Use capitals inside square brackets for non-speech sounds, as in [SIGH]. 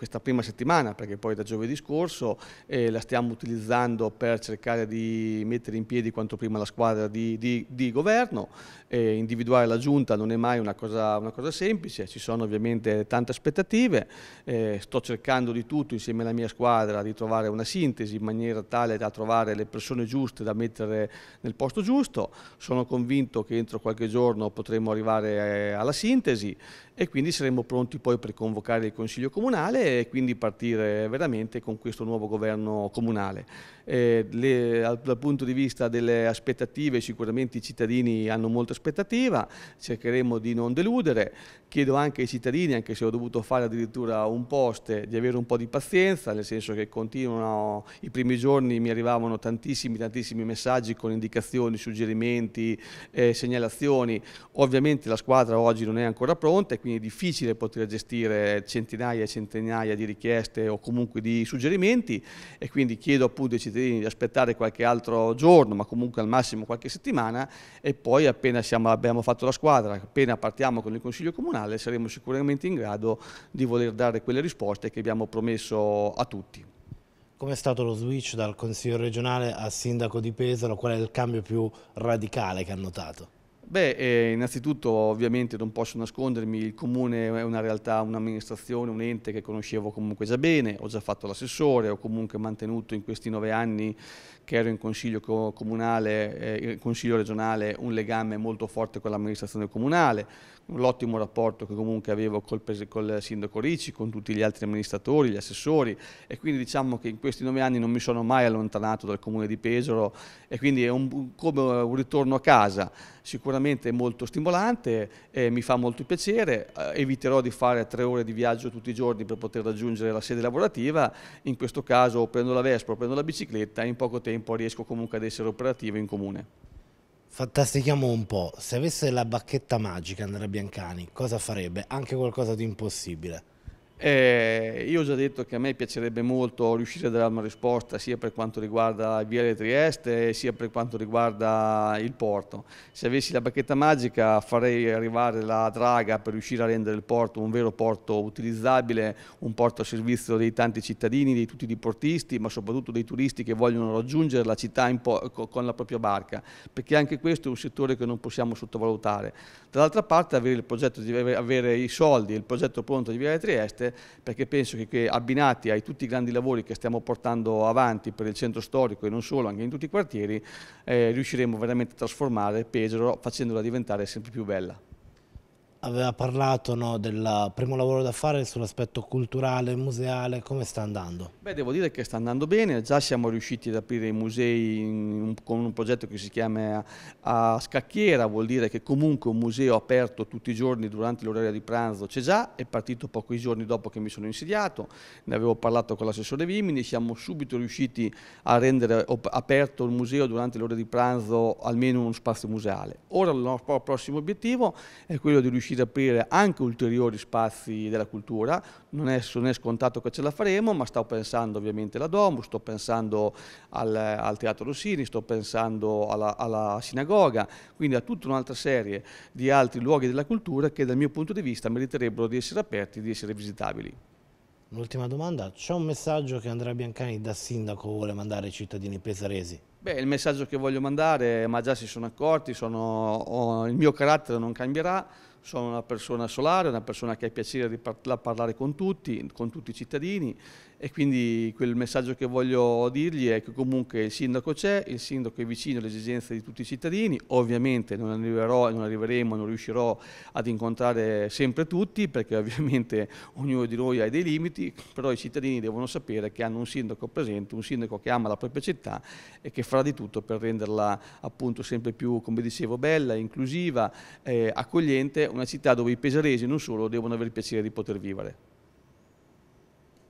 questa prima settimana, perché poi da giovedì scorso eh, la stiamo utilizzando per cercare di mettere in piedi quanto prima la squadra di, di, di governo, eh, individuare la giunta non è mai una cosa, una cosa semplice, ci sono ovviamente tante aspettative, eh, sto cercando di tutto insieme alla mia squadra di trovare una sintesi in maniera tale da trovare le persone giuste da mettere nel posto giusto, sono convinto che entro qualche giorno potremo arrivare eh, alla sintesi e quindi saremo pronti poi per convocare il Consiglio Comunale e quindi partire veramente con questo nuovo governo comunale. Eh, le, dal punto di vista delle aspettative sicuramente i cittadini hanno molta aspettativa, cercheremo di non deludere, chiedo anche ai cittadini, anche se ho dovuto fare addirittura un post, di avere un po' di pazienza, nel senso che continuano, i primi giorni mi arrivavano tantissimi, tantissimi messaggi con indicazioni, suggerimenti, eh, segnalazioni, ovviamente la squadra oggi non è ancora pronta e quindi è difficile poter gestire centinaia e centinaia centinaia di richieste o comunque di suggerimenti e quindi chiedo appunto ai cittadini di aspettare qualche altro giorno, ma comunque al massimo qualche settimana e poi appena siamo, abbiamo fatto la squadra, appena partiamo con il Consiglio Comunale saremo sicuramente in grado di voler dare quelle risposte che abbiamo promesso a tutti. Com'è stato lo switch dal Consiglio regionale al Sindaco di Pesaro? Qual è il cambio più radicale che ha notato? Beh, eh, innanzitutto ovviamente non posso nascondermi, il comune è una realtà, un'amministrazione, un ente che conoscevo comunque già bene, ho già fatto l'assessore, ho comunque mantenuto in questi nove anni che ero in consiglio comunale, eh, in consiglio regionale, un legame molto forte con l'amministrazione comunale, l'ottimo rapporto che comunque avevo col, col, sindaco Ricci, con tutti gli altri amministratori, gli assessori e quindi diciamo che in questi nove anni non mi sono mai allontanato dal comune di Pesaro e quindi è un, come un ritorno a casa sicuramente molto stimolante, eh, mi fa molto piacere, eh, eviterò di fare tre ore di viaggio tutti i giorni per poter raggiungere la sede lavorativa, in questo caso prendo la Vespa, prendo la bicicletta e in poco tempo riesco comunque ad essere operativo in comune. Fantastichiamo un po', se avesse la bacchetta magica Andrea Biancani, cosa farebbe? Anche qualcosa di impossibile. Eh, io ho già detto che a me piacerebbe molto riuscire a dare una risposta sia per quanto riguarda il Viale Trieste sia per quanto riguarda il porto. Se avessi la bacchetta magica farei arrivare la draga per riuscire a rendere il porto un vero porto utilizzabile, un porto a servizio dei tanti cittadini, di tutti i diportisti, ma soprattutto dei turisti che vogliono raggiungere la città con la propria barca, perché anche questo è un settore che non possiamo sottovalutare. Dall'altra parte avere, progetto, avere i soldi e il progetto pronto di Viale Trieste perché penso che, che abbinati ai tutti i grandi lavori che stiamo portando avanti per il centro storico e non solo, anche in tutti i quartieri, eh, riusciremo veramente a trasformare Pesaro facendola diventare sempre più bella aveva parlato no, del primo lavoro da fare sull'aspetto culturale, museale, come sta andando? Beh, devo dire che sta andando bene, già siamo riusciti ad aprire i musei in, con un progetto che si chiama a, a Scacchiera, vuol dire che comunque un museo aperto tutti i giorni durante l'orario di pranzo c'è già, è partito pochi giorni dopo che mi sono insediato, ne avevo parlato con l'assessore Vimini, siamo subito riusciti a rendere aperto il museo durante l'ora di pranzo almeno uno spazio museale. Ora il nostro prossimo obiettivo è quello di riuscire riuscire ad aprire anche ulteriori spazi della cultura, non è, non è scontato che ce la faremo, ma sto pensando ovviamente alla Domus, sto pensando al, al Teatro Rossini, sto pensando alla, alla Sinagoga, quindi a tutta un'altra serie di altri luoghi della cultura che dal mio punto di vista meriterebbero di essere aperti, di essere visitabili. Un'ultima domanda, c'è un messaggio che Andrea Biancani da sindaco vuole mandare ai cittadini pesaresi? Beh, il messaggio che voglio mandare, ma già si sono accorti, sono, oh, il mio carattere non cambierà, sono una persona solare, una persona che ha piacere di par parlare con tutti, con tutti i cittadini e quindi quel messaggio che voglio dirgli è che comunque il sindaco c'è, il sindaco è vicino alle esigenze di tutti i cittadini, ovviamente non arriverò, e non arriveremo, non riuscirò ad incontrare sempre tutti perché ovviamente [LAUGHS] ognuno di noi ha dei limiti, però i cittadini devono sapere che hanno un sindaco presente, un sindaco che ama la propria città e che farà di tutto per renderla appunto sempre più, come dicevo, bella, inclusiva, eh, accogliente una città dove i pesaresi non solo devono avere il piacere di poter vivere.